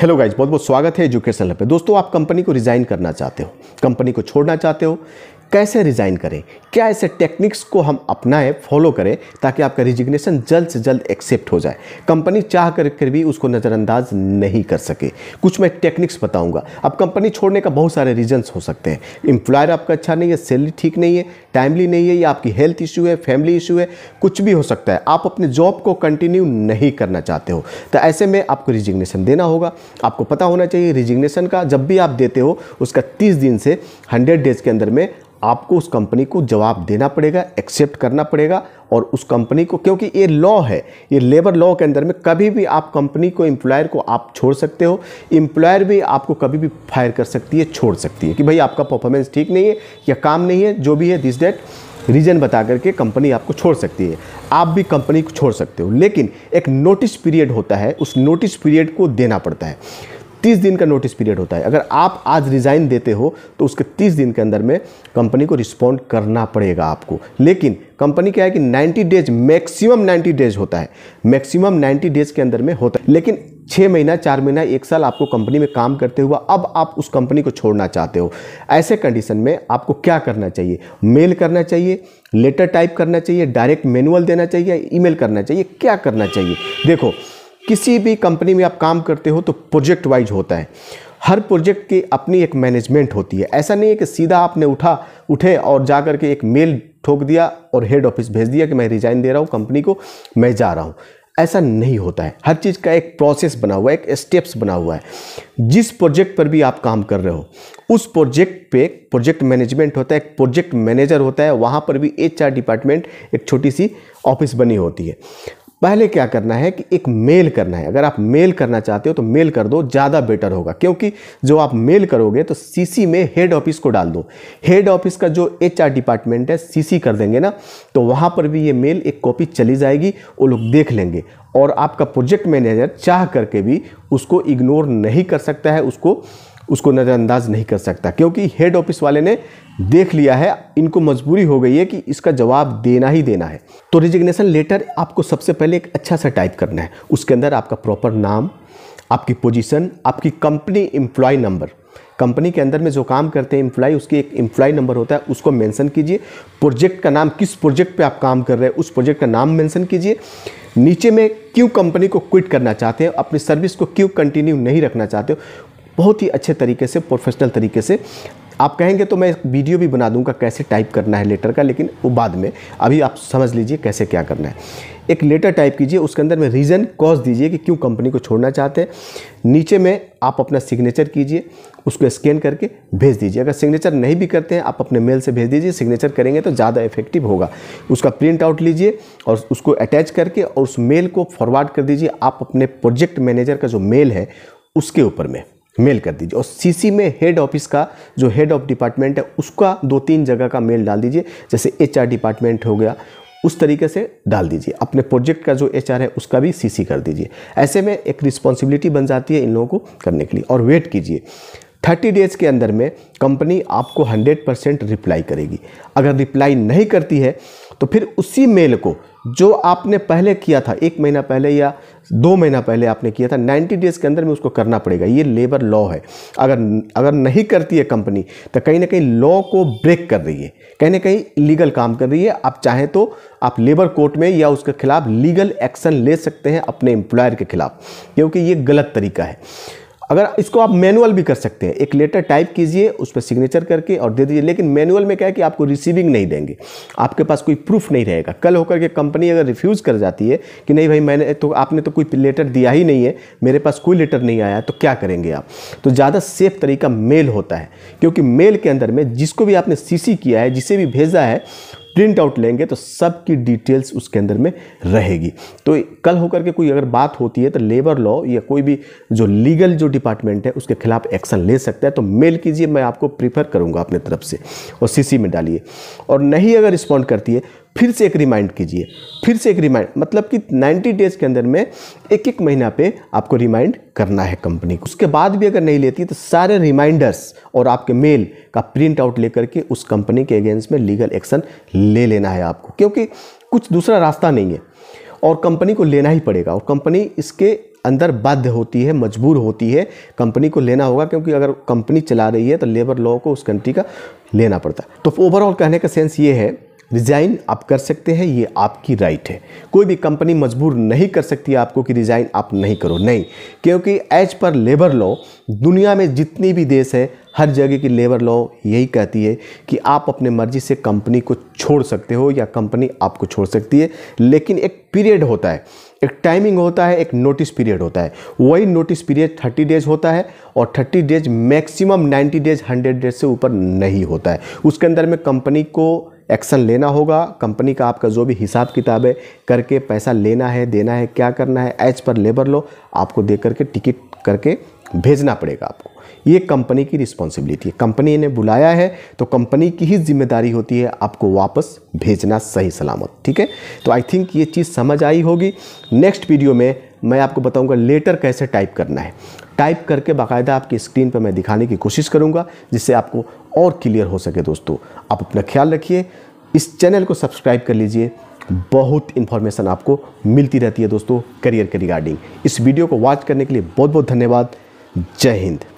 hello guys बहुत बहुत स्वागत है एजुकेशन पे दोस्तों आप कंपनी को रिज़ाइन करना चाहते हो कंपनी को छोड़ना चाहते हो कैसे रिज़ाइन करें क्या ऐसे टेक्निक्स को हम अपनाएं फॉलो करें ताकि आपका रिजिग्नेशन जल्द से जल्द एक्सेप्ट हो जाए कंपनी चाह कर, कर भी उसको नज़रअंदाज नहीं कर सके कुछ मैं टेक्निक्स बताऊंगा अब कंपनी छोड़ने का बहुत सारे रीजन्स हो सकते हैं इंप्लॉयर आपका अच्छा नहीं है सैलरी ठीक नहीं है टाइमली नहीं है या आपकी हेल्थ इश्यू है फैमिली इशू है कुछ भी हो सकता है आप अपने जॉब को कंटिन्यू नहीं करना चाहते हो तो ऐसे में आपको रिजिग्नेशन देना होगा आपको पता होना चाहिए रिजिग्नेशन का जब भी आप देते हो उसका तीस दिन से हंड्रेड डेज़ के अंदर में आपको उस कंपनी को जवाब देना पड़ेगा एक्सेप्ट करना पड़ेगा और उस कंपनी को क्योंकि ये लॉ है ये लेबर लॉ के अंदर में कभी भी आप कंपनी को एम्प्लॉयर को आप छोड़ सकते हो एम्प्लॉयर भी आपको कभी भी फायर कर सकती है छोड़ सकती है कि भाई आपका परफॉर्मेंस ठीक नहीं है या काम नहीं है जो भी है दिस डेट रीज़न बता करके कंपनी आपको छोड़ सकती है आप भी कंपनी को छोड़ सकते हो लेकिन एक नोटिस पीरियड होता है उस नोटिस पीरियड को देना पड़ता है 30 दिन का नोटिस पीरियड होता है अगर आप आज रिज़ाइन देते हो तो उसके तीस दिन के अंदर में कंपनी को रिस्पॉन्ड करना पड़ेगा आपको लेकिन कंपनी क्या है कि 90 डेज मैक्सिमम 90 डेज होता है मैक्सिमम 90 डेज के अंदर में होता है लेकिन छः महीना चार महीना एक साल आपको कंपनी में काम करते हुआ अब आप उस कंपनी को छोड़ना चाहते हो ऐसे कंडीशन में आपको क्या करना चाहिए मेल करना चाहिए लेटर टाइप करना चाहिए डायरेक्ट मैनुअल देना चाहिए ईमेल करना चाहिए क्या करना चाहिए देखो किसी भी कंपनी में आप काम करते हो तो प्रोजेक्ट वाइज होता है हर प्रोजेक्ट की अपनी एक मैनेजमेंट होती है ऐसा नहीं है कि सीधा आपने उठा उठे और जा कर के एक मेल ठोक दिया और हेड ऑफिस भेज दिया कि मैं रिज़ाइन दे रहा हूँ कंपनी को मैं जा रहा हूँ ऐसा नहीं होता है हर चीज़ का एक प्रोसेस बना हुआ है एक स्टेप्स बना हुआ है जिस प्रोजेक्ट पर भी आप काम कर रहे हो उस प्रोजेक्ट पे प्रोजेक्ट मैनेजमेंट होता है एक प्रोजेक्ट मैनेजर होता है वहाँ पर भी एचआर डिपार्टमेंट एक छोटी सी ऑफिस बनी होती है पहले क्या करना है कि एक मेल करना है अगर आप मेल करना चाहते हो तो मेल कर दो ज़्यादा बेटर होगा क्योंकि जो आप मेल करोगे तो सीसी में हेड ऑफिस को डाल दो हेड ऑफिस का जो एचआर डिपार्टमेंट है सीसी कर देंगे ना तो वहाँ पर भी ये मेल एक कॉपी चली जाएगी वो लोग देख लेंगे और आपका प्रोजेक्ट मैनेजर चाह करके भी उसको इग्नोर नहीं कर सकता है उसको उसको नज़रअंदाज नहीं कर सकता क्योंकि हेड ऑफिस वाले ने देख लिया है इनको मजबूरी हो गई है कि इसका जवाब देना ही देना है तो रिजिग्नेशन लेटर आपको सबसे पहले एक अच्छा सा टाइप करना है उसके अंदर आपका प्रॉपर नाम आपकी पोजीशन आपकी कंपनी एम्प्लॉय नंबर कंपनी के अंदर में जो काम करते हैं एम्प्लॉय उसकी एक एम्प्लॉय नंबर होता है उसको मेंशन कीजिए प्रोजेक्ट का नाम किस प्रोजेक्ट पे आप काम कर रहे हैं उस प्रोजेक्ट का नाम मेंशन कीजिए नीचे में क्यों कंपनी को क्विट करना चाहते हैं अपनी सर्विस को क्यों कंटिन्यू नहीं रखना चाहते हो बहुत ही अच्छे तरीके से प्रोफेशनल तरीके से आप कहेंगे तो मैं वीडियो भी बना दूंगा कैसे टाइप करना है लेटर का लेकिन वो बाद में अभी आप समझ लीजिए कैसे क्या करना है एक लेटर टाइप कीजिए उसके अंदर में रीज़न कॉज दीजिए कि क्यों कंपनी को छोड़ना चाहते हैं नीचे में आप अपना सिग्नेचर कीजिए उसको स्कैन करके भेज दीजिए अगर सिग्नेचर नहीं भी करते हैं आप अपने मेल से भेज दीजिए सिग्नेचर करेंगे तो ज़्यादा इफेक्टिव होगा उसका प्रिंट आउट लीजिए और उसको अटैच करके और उस मेल को फॉरवर्ड कर दीजिए आप अपने प्रोजेक्ट मैनेजर का जो मेल है उसके ऊपर में मेल कर दीजिए और सीसी में हेड ऑफिस का जो हेड ऑफ डिपार्टमेंट है उसका दो तीन जगह का मेल डाल दीजिए जैसे एचआर डिपार्टमेंट हो गया उस तरीके से डाल दीजिए अपने प्रोजेक्ट का जो एच है उसका भी सीसी कर दीजिए ऐसे में एक रिस्पॉन्सिबिलिटी बन जाती है इन लोगों को करने के लिए और वेट कीजिए थर्टी डेज़ के अंदर में कंपनी आपको हंड्रेड परसेंट रिप्लाई करेगी अगर रिप्लाई नहीं करती है तो फिर उसी मेल को जो आपने पहले किया था एक महीना पहले या दो महीना पहले आपने किया था 90 डेज़ के अंदर में उसको करना पड़ेगा ये लेबर लॉ है अगर अगर नहीं करती है कंपनी तो कहीं ना कहीं लॉ को ब्रेक कर रही है कहीं ना कहीं लीगल काम कर रही है आप चाहें तो आप लेबर कोर्ट में या उसके खिलाफ लीगल एक्शन ले सकते हैं अपने एम्प्लॉयर के खिलाफ क्योंकि ये गलत तरीका है अगर इसको आप मैनुअल भी कर सकते हैं एक लेटर टाइप कीजिए उस पर सिग्नेचर करके और दे दीजिए लेकिन मैनुअल में क्या है कि आपको रिसीविंग नहीं देंगे आपके पास कोई प्रूफ नहीं रहेगा कल होकर के कंपनी अगर रिफ्यूज़ कर जाती है कि नहीं भाई मैंने तो आपने तो कोई लेटर दिया ही नहीं है मेरे पास कोई लेटर नहीं आया तो क्या करेंगे आप तो ज़्यादा सेफ तरीका मेल होता है क्योंकि मेल के अंदर में जिसको भी आपने सी किया है जिसे भी भेजा है प्रिंट आउट लेंगे तो सबकी डिटेल्स उसके अंदर में रहेगी तो कल होकर के कोई अगर बात होती है तो लेबर लॉ या कोई भी जो लीगल जो डिपार्टमेंट है उसके खिलाफ एक्शन ले सकता है तो मेल कीजिए मैं आपको प्रीफर करूँगा अपने तरफ से और सीसी में डालिए और नहीं अगर रिस्पॉन्ड करती है फिर से एक रिमाइंड कीजिए फिर से एक रिमाइंड मतलब कि 90 डेज के अंदर में एक एक महीना पे आपको रिमाइंड करना है कंपनी को उसके बाद भी अगर नहीं लेती तो सारे रिमाइंडर्स और आपके मेल का प्रिंट आउट लेकर के उस कंपनी के अगेंस्ट में लीगल एक्शन ले लेना है आपको क्योंकि कुछ दूसरा रास्ता नहीं है और कंपनी को लेना ही पड़ेगा और कंपनी इसके अंदर बाध्य होती है मजबूर होती है कंपनी को लेना होगा क्योंकि अगर कंपनी चला रही है तो लेबर लॉ को उस कंट्री का लेना पड़ता है तो ओवरऑल कहने का सेंस ये है रिज़ाइन आप कर सकते हैं ये आपकी राइट है कोई भी कंपनी मजबूर नहीं कर सकती आपको कि रिज़ाइन आप नहीं करो नहीं क्योंकि एज पर लेबर लॉ दुनिया में जितनी भी देश है हर जगह की लेबर लॉ यही कहती है कि आप अपने मर्जी से कंपनी को छोड़ सकते हो या कंपनी आपको छोड़ सकती है लेकिन एक पीरियड होता है एक टाइमिंग होता है एक नोटिस पीरियड होता है वही नोटिस पीरियड थर्टी डेज होता है और thirty days maximum ninety days hundred days से ऊपर नहीं होता है उसके अंदर में कंपनी को एक्शन लेना होगा कंपनी का आपका जो भी हिसाब किताब है करके पैसा लेना है देना है क्या करना है एज पर लेबर लो आपको दे करके टिकट करके भेजना पड़ेगा आपको ये कंपनी की रिस्पॉन्सिबिलिटी है कंपनी ने बुलाया है तो कंपनी की ही जिम्मेदारी होती है आपको वापस भेजना सही सलामत ठीक है तो आई थिंक ये चीज़ समझ आई होगी नेक्स्ट वीडियो में मैं आपको बताऊंगा लेटर कैसे टाइप करना है टाइप करके बाकायदा आपकी स्क्रीन पर मैं दिखाने की कोशिश करूँगा जिससे आपको और क्लियर हो सके दोस्तों आप अपना ख्याल रखिए इस चैनल को सब्सक्राइब कर लीजिए बहुत इन्फॉर्मेशन आपको मिलती रहती है दोस्तों करियर के रिगार्डिंग इस वीडियो को वॉच करने के लिए बहुत बहुत धन्यवाद जय हिंद